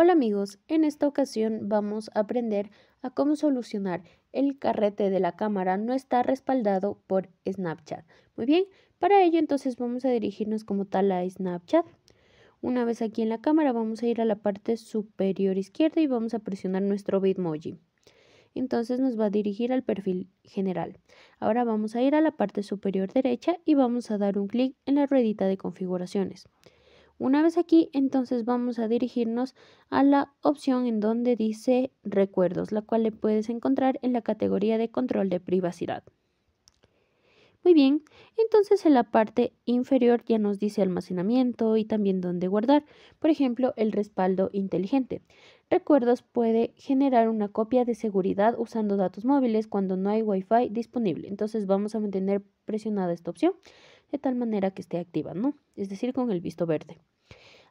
Hola amigos, en esta ocasión vamos a aprender a cómo solucionar el carrete de la cámara no está respaldado por Snapchat. Muy bien, para ello entonces vamos a dirigirnos como tal a Snapchat. Una vez aquí en la cámara vamos a ir a la parte superior izquierda y vamos a presionar nuestro Bitmoji. Entonces nos va a dirigir al perfil general. Ahora vamos a ir a la parte superior derecha y vamos a dar un clic en la ruedita de configuraciones. Una vez aquí, entonces vamos a dirigirnos a la opción en donde dice recuerdos, la cual le puedes encontrar en la categoría de control de privacidad. Muy bien, entonces en la parte inferior ya nos dice almacenamiento y también dónde guardar, por ejemplo, el respaldo inteligente recuerdos puede generar una copia de seguridad usando datos móviles cuando no hay Wi-Fi disponible. Entonces vamos a mantener presionada esta opción de tal manera que esté activa, ¿no? Es decir, con el visto verde.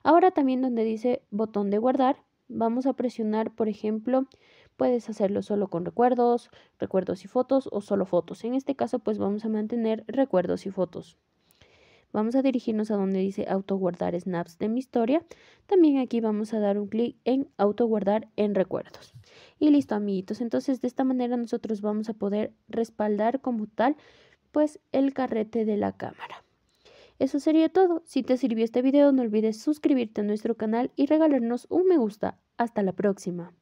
Ahora también donde dice botón de guardar, vamos a presionar, por ejemplo, puedes hacerlo solo con recuerdos, recuerdos y fotos o solo fotos. En este caso, pues vamos a mantener recuerdos y fotos. Vamos a dirigirnos a donde dice autoguardar snaps de mi historia. También aquí vamos a dar un clic en autoguardar en recuerdos. Y listo, amiguitos. Entonces, de esta manera nosotros vamos a poder respaldar como tal, pues, el carrete de la cámara. Eso sería todo. Si te sirvió este video, no olvides suscribirte a nuestro canal y regalarnos un me gusta. Hasta la próxima.